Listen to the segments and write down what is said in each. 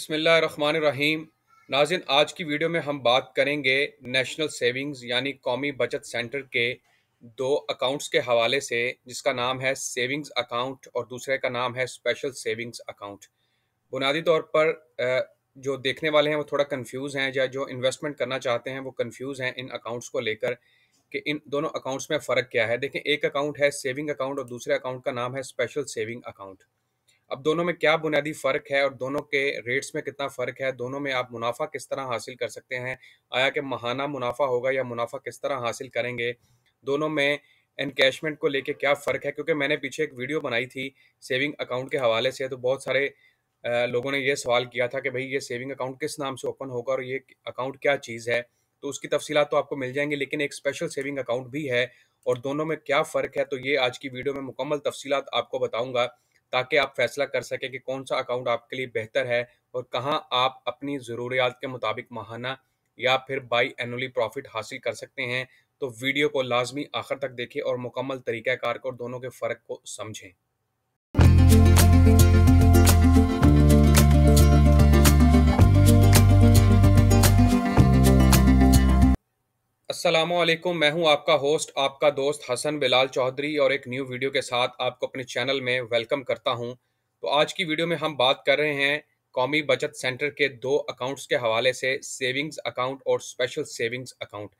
बसमीम नाजिन आज की वीडियो में हम बात करेंगे नेशनल सेविंग्स यानी कौमी बचत सेंटर के दो अकाउंट्स के हवाले से जिसका नाम है सेविंग्स अकाउंट और दूसरे का नाम है स्पेशल सेविंग्स अकाउंट बुनियादी तौर पर जो देखने वाले हैं वो थोड़ा कंफ्यूज हैं या जो इन्वेस्टमेंट करना चाहते हैं वो कन्फ्यूज हैं इन अकाउंट्स को लेकर कि इन दोनों अकाउंट्स में फ़र्क क्या है देखें एक अकाउंट है सेविंग अकाउंट और दूसरे अकाउंट का नाम है स्पेशल सेविंग अकाउंट अब दोनों में क्या बुनियादी फ़र्क है और दोनों के रेट्स में कितना फ़र्क है दोनों में आप मुनाफा किस तरह हासिल कर सकते हैं आया कि महाना मुनाफा होगा या मुनाफा किस तरह हासिल करेंगे दोनों में इनकेशमेंट को लेके क्या फ़र्क है क्योंकि मैंने पीछे एक वीडियो बनाई थी सेविंग अकाउंट के हवाले से तो बहुत सारे लोगों ने यह सवाल किया था कि भाई ये सेविंग अकाउंट किस नाम से ओपन होगा और ये अकाउंट क्या चीज़ है तो उसकी तफसीत तो आपको मिल जाएंगी लेकिन एक स्पेशल सेविंग अकाउंट भी है और दोनों में क्या फ़र्क है तो ये आज की वीडियो में मुकम्मल तफसीत आपको बताऊँगा ताकि आप फैसला कर सकें कि कौन सा अकाउंट आपके लिए बेहतर है और कहाँ आप अपनी ज़रूरियात के मुताबिक माहाना या फिर बाई एनुअली प्रॉफिट हासिल कर सकते हैं तो वीडियो को लाजमी आखिर तक देखें और मुकम्मल तरीक़ाकार को दोनों के फ़र्क को समझें असलम मैं हूं आपका होस्ट आपका दोस्त हसन बिलाल चौधरी और एक न्यू वीडियो के साथ आपको अपने चैनल में वेलकम करता हूं तो आज की वीडियो में हम बात कर रहे हैं कौमी बचत सेंटर के दो अकाउंट्स के हवाले से सेविंग्स अकाउंट और स्पेशल सेविंग्स अकाउंट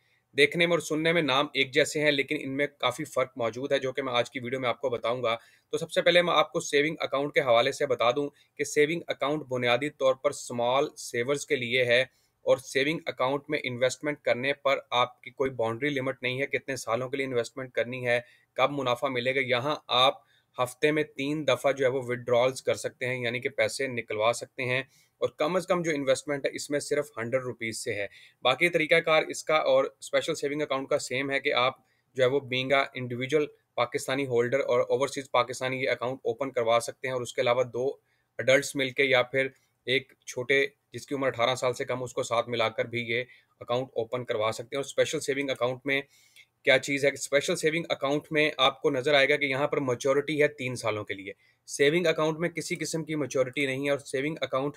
देखने में और सुनने में नाम एक जैसे हैं लेकिन इनमें काफ़ी फ़र्क मौजूद है जो कि मैं आज की वीडियो में आपको बताऊंगा तो सबसे पहले मैं आपको सेविंग अकाउंट के हवाले से बता दूं कि सेविंग अकाउंट बुनियादी तौर पर स्मॉल सेवर्स के लिए है और सेविंग अकाउंट में इन्वेस्टमेंट करने पर आपकी कोई बाउंड्री लिमिट नहीं है कितने सालों के लिए इन्वेस्टमेंट करनी है कब मुनाफा मिलेगा यहाँ आप हफ्ते में तीन दफ़ा जो है वो विदड्रॉल्स कर सकते हैं यानी कि पैसे निकलवा सकते हैं और कम अज़ कम जो इन्वेस्टमेंट है इसमें सिर्फ हंड्रेड रुपीज़ से है बाकी तरीकाकार इसका और स्पेशल सेविंग अकाउंट का सेम है कि आप जो है वो बींग इंडिविजुअल पाकिस्तानी होल्डर और ओवरसीज़ पाकिस्तानी ये अकाउंट ओपन करवा सकते हैं और उसके अलावा दो अडल्ट मिलके या फिर एक छोटे जिसकी उम्र अठारह साल से कम उसको साथ मिलाकर भी ये अकाउंट ओपन करवा सकते हैं और स्पेशल सेविंग अकाउंट में क्या चीज़ है स्पेशल सेविंग अकाउंट में आपको नज़र आएगा कि यहाँ पर मच्योरिटी है तीन सालों के लिए सेविंग अकाउंट में किसी किस्म की मच्योरिटी नहीं है और सेविंग अकाउंट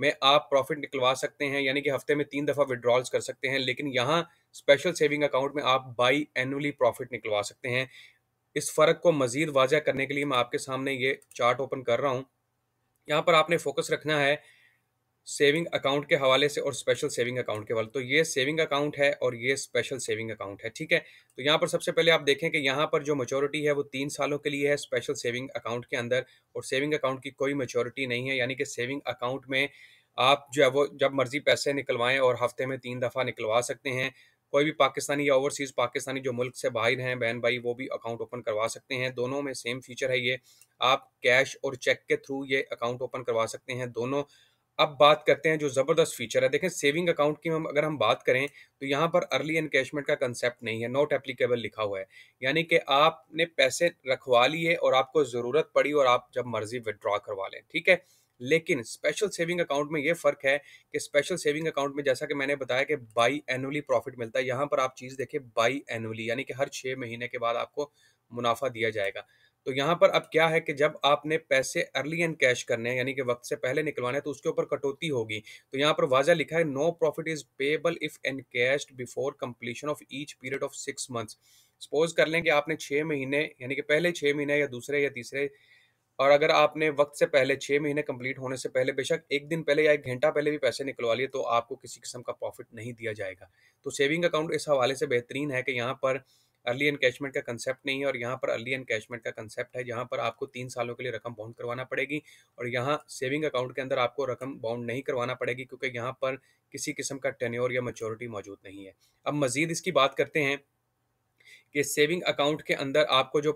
में आप प्रॉफिट निकलवा सकते हैं यानी कि हफ्ते में तीन दफ़ा विड्रॉल्स कर सकते हैं लेकिन यहाँ स्पेशल सेविंग अकाउंट में आप बाई एनुअली प्रॉफिट निकलवा सकते हैं इस फ़र्क को मज़ीद वाजह करने के लिए मैं आपके सामने ये चार्ट ओपन कर रहा हूँ यहाँ पर आपने फोकस रखना है सेविंग अकाउंट के हवाले से और स्पेशल सेविंग अकाउंट के हवाले तो ये सेविंग अकाउंट है और ये स्पेशल सेविंग अकाउंट है ठीक है तो यहाँ पर सबसे पहले आप देखें कि यहाँ पर जो मेचोरिटी है वो तीन सालों के लिए है स्पेशल सेविंग अकाउंट के अंदर और सेविंग अकाउंट की कोई मेचोरिटी नहीं है यानी कि सेविंग अकाउंट में आप जो है वो जब मर्ज़ी पैसे निकलवाएं और हफ्ते में तीन दफ़ा निकलवा सकते हैं कोई भी पाकिस्तानी या ओवरसीज़ पाकिस्तानी जो मुल्क से बाहर हैं बहन भाई वो भी अकाउंट ओपन करवा सकते हैं दोनों में सेम फीचर है ये आप कैश और चेक के थ्रू ये अकाउंट ओपन करवा सकते हैं दोनों अब बात करते हैं जो ज़बरदस्त फीचर है देखें सेविंग अकाउंट की हम अगर हम बात करें तो यहाँ पर अर्ली इनकेशमेंट का कंसेप्ट नहीं है नॉट एप्लीकेबल लिखा हुआ है यानी कि आपने पैसे रखवा लिए और आपको ज़रूरत पड़ी और आप जब मर्ज़ी विदड्रॉ करवा लें ठीक है लेकिन स्पेशल सेविंग अकाउंट में ये फर्क है कि स्पेशल सेविंग अकाउंट में जैसा कि मैंने बताया कि बाई एनुअली प्रॉफिट मिलता है यहाँ पर आप चीज़ देखें बाई एनुअली यानी कि हर छः महीने के बाद आपको मुनाफा दिया जाएगा तो यहाँ पर अब क्या है कि जब आपने पैसे अर्ली एंड कैश करने हैं यानी कि वक्त से पहले निकलवाने हैं तो उसके ऊपर कटौती होगी तो यहाँ पर वाजा लिखा है no profit is payable if encashed before completion of each period of six months suppose कर लें कि आपने छः महीने यानी कि पहले छः महीने या दूसरे या तीसरे और अगर आपने वक्त से पहले छः महीने कंप्लीट होने से पहले बेशक एक दिन पहले या एक घंटा पहले भी पैसे निकलवा लिए तो आपको किसी किस्म का प्रॉफिट नहीं दिया जाएगा तो सेविंग अकाउंट इस हवाले से बेहतरीन है कि यहाँ पर अर्ली इनकेशमेंट का कंसेप्ट नहीं है और यहाँ पर अर्ली इनकेशमेंट का कंसेप्ट है जहाँ पर आपको तीन सालों के लिए रकम बाउंड करवाना पड़ेगी और यहाँ सेविंग अकाउंट के अंदर आपको रकम बाउंड नहीं करवाना पड़ेगी क्योंकि यहाँ पर किसी किस्म का टेन्योर या मेचोरिटी मौजूद नहीं है अब मज़ीद इसकी बात करते हैं कि सेविंग अकाउंट के अंदर आपको जो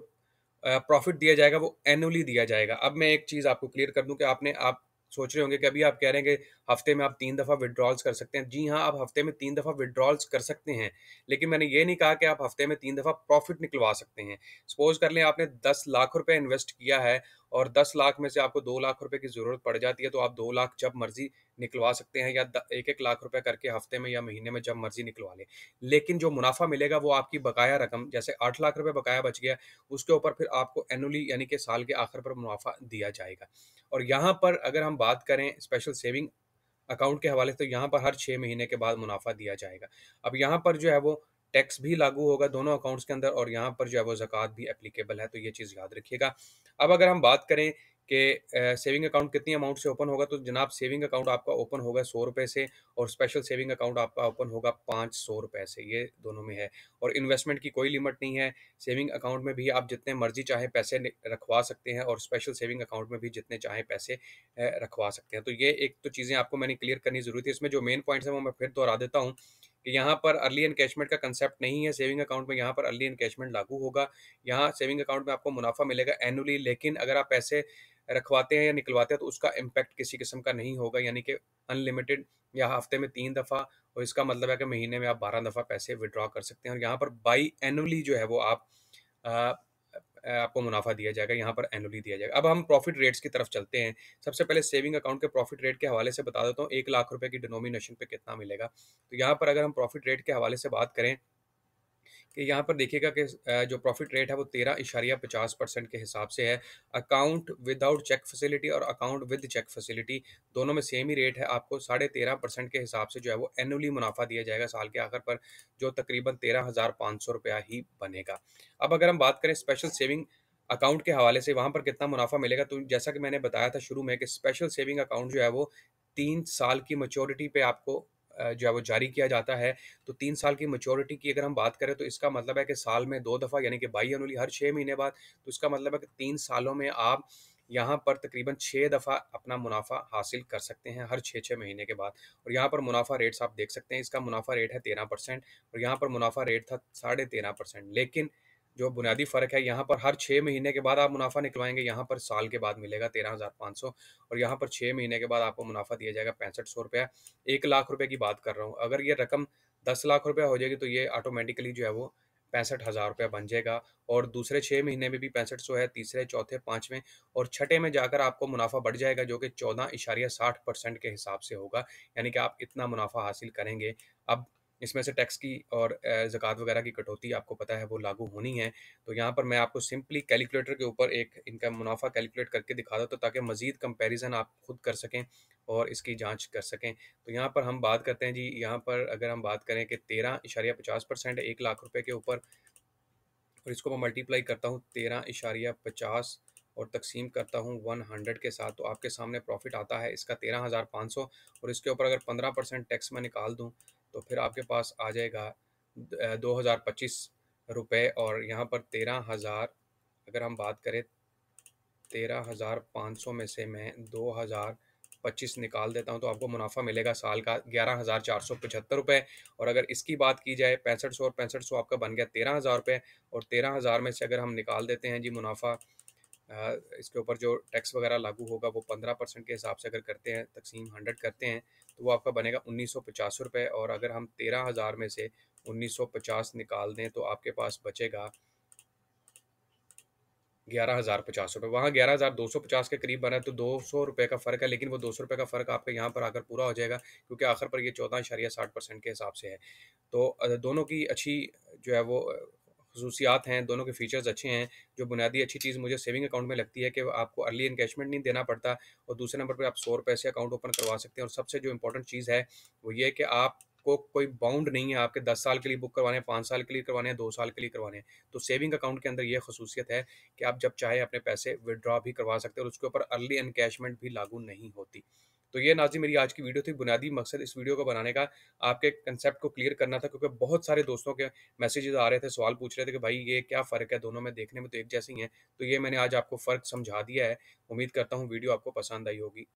प्रॉफिट दिया जाएगा वो एनुअली दिया जाएगा अब मैं एक चीज़ आपको क्लियर कर दूँ कि आपने आप सोच रहे होंगे कि अभी आप कह रहे हैं कि हफ्ते में आप तीन दफ़ा विड्रॉल्स कर सकते हैं जी हाँ आप हफ्ते में तीन दफ़ा विड्रॉल्स कर सकते हैं लेकिन मैंने ये नहीं कहा कि आप हफ्ते में तीन दफ़ा प्रॉफिट निकलवा सकते हैं सपोज कर लें आपने दस लाख रुपये इन्वेस्ट किया है और दस लाख में से आपको दो लाख रुपए की ज़रूरत पड़ जाती है तो आप दो लाख जब मर्जी निकलवा सकते हैं या एक एक लाख रुपए करके हफ्ते में या महीने में जब मर्जी निकलवा लें लेकिन जो मुनाफा मिलेगा वो आपकी बकाया रकम जैसे आठ लाख रुपये बकाया बच गया उसके ऊपर फिर आपको एनुअली यानी कि साल के आखिर पर मुनाफा दिया जाएगा और यहाँ पर अगर हम बात करें स्पेशल सेविंग अकाउंट के हवाले से तो यहाँ पर हर छः महीने के बाद मुनाफा दिया जाएगा अब यहाँ पर जो है वो टैक्स भी लागू होगा दोनों अकाउंट्स के अंदर और यहाँ पर जो है वो ज़क़ात भी एप्लीकेबल है तो ये चीज़ याद रखिएगा अब अगर हम बात करें कि सेविंग अकाउंट कितनी अमाउंट से ओपन होगा तो जनाब सेविंग अकाउंट आपका ओपन होगा सौ रुपये से और स्पेशल सेविंग अकाउंट आपका ओपन होगा पाँच सौ रुपये से ये दोनों में है और इन्वेस्टमेंट की कोई लिमिट नहीं है सेविंग अकाउंट में भी आप जितने मर्जी चाहे पैसे रखवा सकते हैं और स्पेशल सेविंग अकाउंट में भी जितने चाहे पैसे रखवा सकते हैं तो ये एक तो चीज़ें आपको मैंने क्लियर करनी ज़रूरी थी इसमें जो मेन पॉइंट्स हैं वो मैं फिर दोहरा देता हूँ कि यहाँ पर अर्ली इनकेशमेंट का कंसेप्ट नहीं है सेविंग अकाउंट में यहाँ पर अर्ली इनकेशमेंट लागू होगा यहाँ सेविंग अकाउंट में आपको मुनाफा मिलेगा एनुअली लेकिन अगर आप पैसे रखवाते हैं या निकलवाते हैं तो उसका इम्पैक्ट किसी किस्म का नहीं होगा यानी कि अनलिमिटेड या हफ्ते में तीन दफ़ा और इसका मतलब है कि महीने में आप बारह दफ़ा पैसे विड्रॉ कर सकते हैं और यहाँ पर बाई एनुअली जो है वो आप आपको मुनाफा दिया जाएगा यहाँ पर एनुअली दिया जाएगा अब हम प्रॉफिट रेट्स की तरफ चलते हैं सबसे पहले सेविंग अकाउंट के प्रॉफिट रेट के हवाले से बता देता हूँ एक लाख रुपये की डिनोमिनेशन पे कितना मिलेगा तो यहाँ पर अगर हम प्रॉफिट रेट के हवाले से बात करें कि यहाँ पर देखिएगा कि जो प्रॉफिट रेट है वो तेरह इशारिया पचास परसेंट के हिसाब से है अकाउंट विदाउट चेक फैसिलिटी और अकाउंट विद चेक फैसिलिटी दोनों में सेम ही रेट है आपको साढ़े तेरह परसेंट के हिसाब से जो है वो एनुअली मुनाफा दिया जाएगा साल के आखिर पर जो तकरीबन तेरह हज़ार पाँच सौ रुपया ही बनेगा अब अगर हम बात करें स्पेशल सेविंग अकाउंट के हवाले से वहाँ पर कितना मुनाफा मिलेगा तो जैसा कि मैंने बताया था शुरू में कि स्पेशल सेविंग अकाउंट जो है वो तीन साल की मच्योरिटी पे आपको जो है वो जारी किया जाता है तो तीन साल की मेचोरिटी की अगर हम बात करें तो इसका मतलब है कि साल में दो दफ़ा यानी कि बाई अनुली हर छः महीने बाद तो इसका मतलब है कि तीन सालों में आप यहाँ पर तकरीबन छः दफ़ा अपना मुनाफा हासिल कर सकते हैं हर छः छः महीने के बाद और यहाँ पर मुनाफा रेट्स आप देख सकते हैं इसका मुनाफा रेट है तेरह परसेंट और यहाँ पर मुनाफा रेट था साढ़े तेरह परसेंट लेकिन जो बुनियादी फ़र्क है यहाँ पर हर छः महीने के बाद आप मुनाफा निकलवाएंगे यहाँ पर साल के बाद मिलेगा तेरह हज़ार पाँच सौ और यहाँ पर छः महीने के बाद आपको मुनाफा दिया जाएगा पैंसठ सौ रुपया एक लाख रुपये की बात कर रहा हूँ अगर ये रकम दस लाख रुपया हो जाएगी तो ये ऑटोमेटिकली जो है वो पैंसठ हज़ार रुपया बन जाएगा और दूसरे छः महीने में भी पैंसठ सौ है तीसरे चौथे पाँचवें और छठे में जाकर आपको मुनाफा बढ़ जाएगा जो कि चौदह इशारिया साठ परसेंट के हिसाब से होगा यानी कि आप इतना मुनाफा हासिल करेंगे अब इसमें से टैक्स की और जक़ात वगैरह की कटौती आपको पता है वो लागू होनी है तो यहाँ पर मैं आपको सिंपली कैलकुलेटर के ऊपर एक इनका मुनाफा कैलकुलेट करके दिखा देता तो ताकि मज़ीद कंपेरिज़न आप खुद कर सकें और इसकी जांच कर सकें तो यहाँ पर हम बात करते हैं जी यहाँ पर अगर हम बात करें कि तेरह इशारिया पचास परसेंट एक लाख रुपये के ऊपर और इसको मैं मल्टीप्लाई करता हूँ तेरह इशारिया पचास और तकसीम करता हूँ वन हंड्रेड के साथ तो आपके सामने प्रॉफिट आता है इसका तेरह हज़ार पाँच सौ और इसके ऊपर अगर पंद्रह परसेंट टैक्स मैं निकाल दूँ तो फिर आपके पास आ जाएगा दो हज़ार पच्चीस रुपये और यहाँ पर तेरह हज़ार अगर हम बात करें तेरह हज़ार पाँच सौ में से मैं दो हज़ार पच्चीस निकाल देता हूँ तो आपको मुनाफा मिलेगा साल का ग्यारह हज़ार चार सौ पचहत्तर रुपये और अगर इसकी बात की जाए पैंसठ सौ और पैंसठ सौ आपका बन गया तेरह हज़ार रुपये और तेरह हज़ार में से अगर हम निकाल देते हैं जी मुनाफा इसके ऊपर जो टैक्स वगैरह लागू होगा वो पंद्रह परसेंट के हिसाब से अगर करते हैं तकसीम हंड्रेड करते हैं तो वो आपका बनेगा उन्नीस सौ पचास रुपये और अगर हम तेरह हज़ार में से उन्नीस सौ पचास निकाल दें तो आपके पास बचेगा ग्यारह हज़ार पचास रुपये वहाँ ग्यारह हज़ार दो सौ पचास के करीब बना है तो दो सौ रुपये का फ़र्क है लेकिन वो दो सौ रुपये का फ़र्क आपके यहाँ पर आकर पूरा हो जाएगा क्योंकि आखिर पर ये चौदह इशारिया साठ परसेंट के हिसाब से है तो दोनों की अच्छी जो है वो खसूसियात हैं दोनों के फीचर्स अच्छे हैं जो बुनियादी अच्छी चीज़ मुझे सेविंग अकाउंट में लगती है कि आपको अर्ली इनकेशमेंट नहीं देना पड़ता और दूसरे नंबर पर आप सौ रुपये से अकाउंट ओपन करवा सकते हैं और सबसे जो इंपॉर्टेंट चीज़ है वो ये कि आप को कोई बाउंड नहीं है आपके दस साल के लिए बुक करवाने हैं पाँच साल के लिए करवाने हैं दो साल के लिए करवाने हैं तो सेविंग अकाउंट के अंदर यह खसूसियत है कि आप जब चाहे अपने पैसे विदड्रॉ भी करवा सकते हैं और उसके ऊपर अर्ली इनकेशमेंट भी लागू नहीं होती तो ये नाजी मेरी आज की वीडियो थी बुनियादी मकसद इस वीडियो को बनाने का आपके कंसेप्ट को क्लियर करना था क्योंकि बहुत सारे दोस्तों के मैसेजेस आ रहे थे सवाल पूछ रहे थे कि भाई ये क्या फ़र्क है दोनों में देखने में तो एक जैसे ही है तो ये मैंने आज आपको फ़र्क समझा दिया है उम्मीद करता हूँ वीडियो आपको पसंद आई होगी